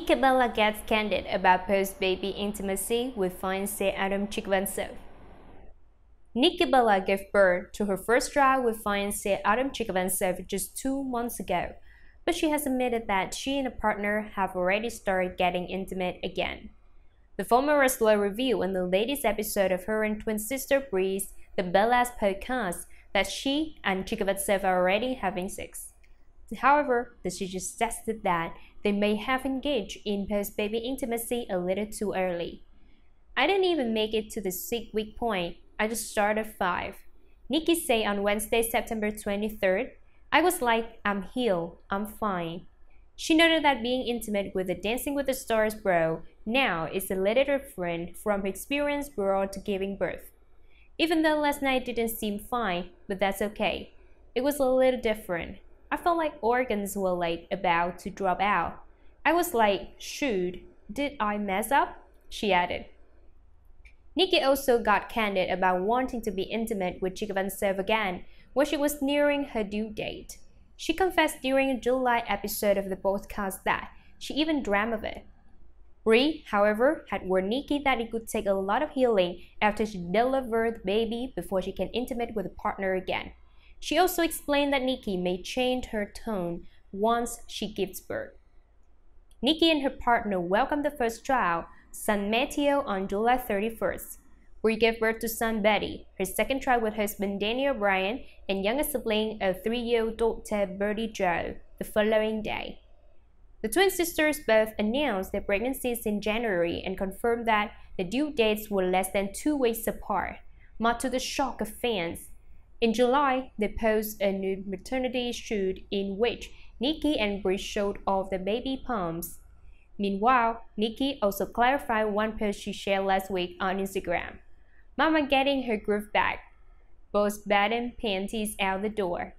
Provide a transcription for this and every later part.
Bella gets candid about post-baby intimacy with fiancé Adam Chikvansev. Bella gave birth to her first child with fiancé Adam Chikvansev just two months ago, but she has admitted that she and her partner have already started getting intimate again. The former wrestler revealed in the latest episode of her and twin sister Breeze, the Bellas podcast, that she and Chikvatsev are already having sex. However, the teacher suggested that they may have engaged in post baby intimacy a little too early. I didn't even make it to the six week point, I just started five. Nikki said on Wednesday, September 23rd, I was like, I'm healed, I'm fine. She noted that being intimate with the Dancing with the Stars bro now is a little different from her experience prior to giving birth. Even though last night didn't seem fine, but that's okay. It was a little different. I felt like organs were like about to drop out. I was like, shoot, did I mess up? She added. Nikki also got candid about wanting to be intimate with Chikvansev again when she was nearing her due date. She confessed during a July episode of the podcast that she even dreamt of it. Bri, however, had warned Nikki that it could take a lot of healing after she delivered the baby before she can intimate with a partner again. She also explained that Nikki may change her tone once she gives birth. Nikki and her partner welcomed the first child, son Matteo, on July 31st, where he gave birth to son Betty, her second child with husband Daniel Bryan, and younger sibling, a three-year-old daughter Bertie Jo, the following day. The twin sisters both announced their pregnancies in January and confirmed that the due dates were less than two weeks apart, much to the shock of fans in July, they posed a nude maternity shoot in which Nikki and Brie showed off the baby pumps. Meanwhile, Nikki also clarified one post she shared last week on Instagram. Mama getting her groove back. Both and panties out the door.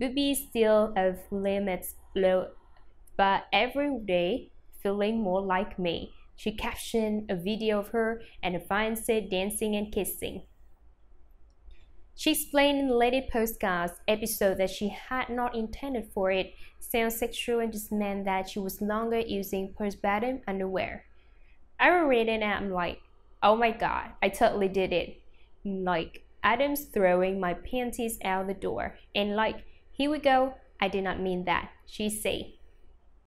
Boobies still of limits low, but every day feeling more like me. She captioned a video of her and her fiancé dancing and kissing. She explained in the Lady Postcard's episode that she had not intended for it sound sexual and just meant that she was longer using postpartum underwear. I read it and I'm like, oh my god, I totally did it. Like, Adam's throwing my panties out the door, and like, here we go, I did not mean that, she said.